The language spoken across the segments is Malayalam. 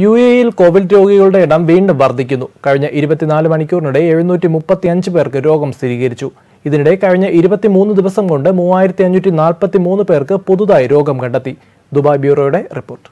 യു എയിൽ കോവിഡ് രോഗികളുടെ എണ്ണം വീണ്ടും വർദ്ധിക്കുന്നു കഴിഞ്ഞ ഇരുപത്തിനാല് മണിക്കൂറിനിടെ എഴുന്നൂറ്റി അഞ്ച് പേർക്ക് രോഗം സ്ഥിരീകരിച്ചു ഇതിനിടെ കഴിഞ്ഞ ഇരുപത്തിമൂന്ന് ദിവസം കൊണ്ട് മൂവായിരത്തി അഞ്ഞൂറ്റി നാൽപ്പത്തി മൂന്ന് പേർക്ക് പുതുതായി രോഗം കണ്ടെത്തി ദുബായ് ബ്യൂറോയുടെ റിപ്പോർട്ട്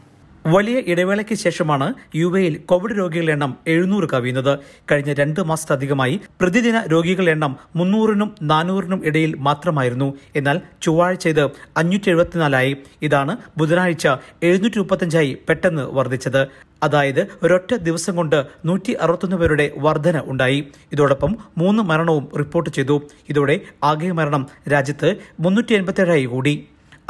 വലിയ ഇടവേളയ്ക്ക് ശേഷമാണ് യു എയിൽ കോവിഡ് രോഗികളുടെ എണ്ണം എഴുന്നൂറ് കവിയുന്നത് കഴിഞ്ഞ രണ്ട് മാസത്തധികമായി പ്രതിദിന രോഗികളുടെ എണ്ണം മുന്നൂറിനും നാനൂറിനും ഇടയിൽ മാത്രമായിരുന്നു എന്നാൽ ചൊവ്വാഴ്ച ഇത് അഞ്ഞൂറ്റി എഴുപത്തിനാലായി ഇതാണ് ബുധനാഴ്ച എഴുന്നൂറ്റി മുപ്പത്തഞ്ചായി പെട്ടെന്ന് വർദ്ധിച്ചത് അതായത് ഒരൊറ്റ ദിവസം കൊണ്ട് നൂറ്റി അറുപത്തൊന്ന് പേരുടെ വർധന ഉണ്ടായി ഇതോടൊപ്പം മൂന്ന് മരണവും റിപ്പോർട്ട് ചെയ്തു ഇതോടെ ആകെ മരണം രാജ്യത്ത് മുന്നൂറ്റി എൺപത്തേഴായി കൂടി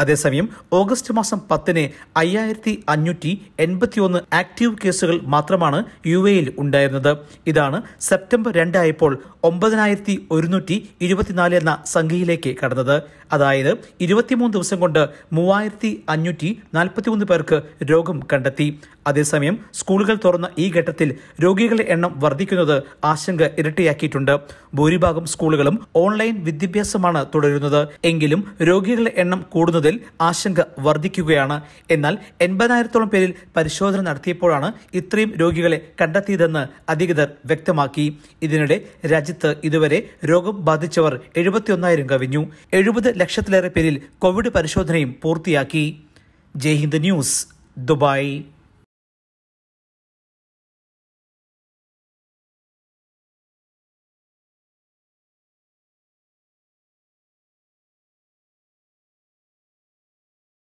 അതേസമയം ഓഗസ്റ്റ് മാസം പത്തിന് അയ്യായിരത്തി അഞ്ഞൂറ്റി എൺപത്തിയൊന്ന് ആക്റ്റീവ് കേസുകൾ മാത്രമാണ് യു എയിൽ ഉണ്ടായിരുന്നത് ഇതാണ് സെപ്റ്റംബർ രണ്ടായപ്പോൾ ഒമ്പതിനായിരത്തി ഒരുന്നൂറ്റി ഇരുപത്തിനാല് എന്ന സംഖ്യയിലേക്ക് കടന്നത് അതായത് ഇരുപത്തിമൂന്ന് ദിവസം കൊണ്ട് മൂവായിരത്തി അഞ്ഞൂറ്റി നാൽപ്പത്തിമൂന്ന് പേർക്ക് രോഗം കണ്ടെത്തി അതേസമയം സ്കൂളുകൾ തുറന്ന ഈ ഘട്ടത്തിൽ രോഗികളുടെ എണ്ണം വർദ്ധിക്കുന്നത് ആശങ്ക ഇരട്ടിയാക്കിയിട്ടുണ്ട് ഭൂരിഭാഗം സ്കൂളുകളും ഓൺലൈൻ വിദ്യാഭ്യാസമാണ് തുടരുന്നത് എങ്കിലും രോഗികളുടെ എണ്ണം കൂടുന്നത് തോതിൽ ആശങ്ക വർദ്ധിക്കുകയാണ് എന്നാൽ എൺപതിനായിരത്തോളം പേരിൽ പരിശോധന നടത്തിയപ്പോഴാണ് ഇത്രയും രോഗികളെ കണ്ടെത്തിയതെന്ന് അധികൃതർ വ്യക്തമാക്കി ഇതിനിടെ രാജ്യത്ത് ഇതുവരെ രോഗം ബാധിച്ചവർ എഴുപത്തിയൊന്നായിരം കവിഞ്ഞു എഴുപത് ലക്ഷത്തിലേറെ പേരിൽ കോവിഡ് പരിശോധനയും പൂർത്തിയാക്കി ജയ്ഹിന്ദ് ന്യൂസ് ദുബായ്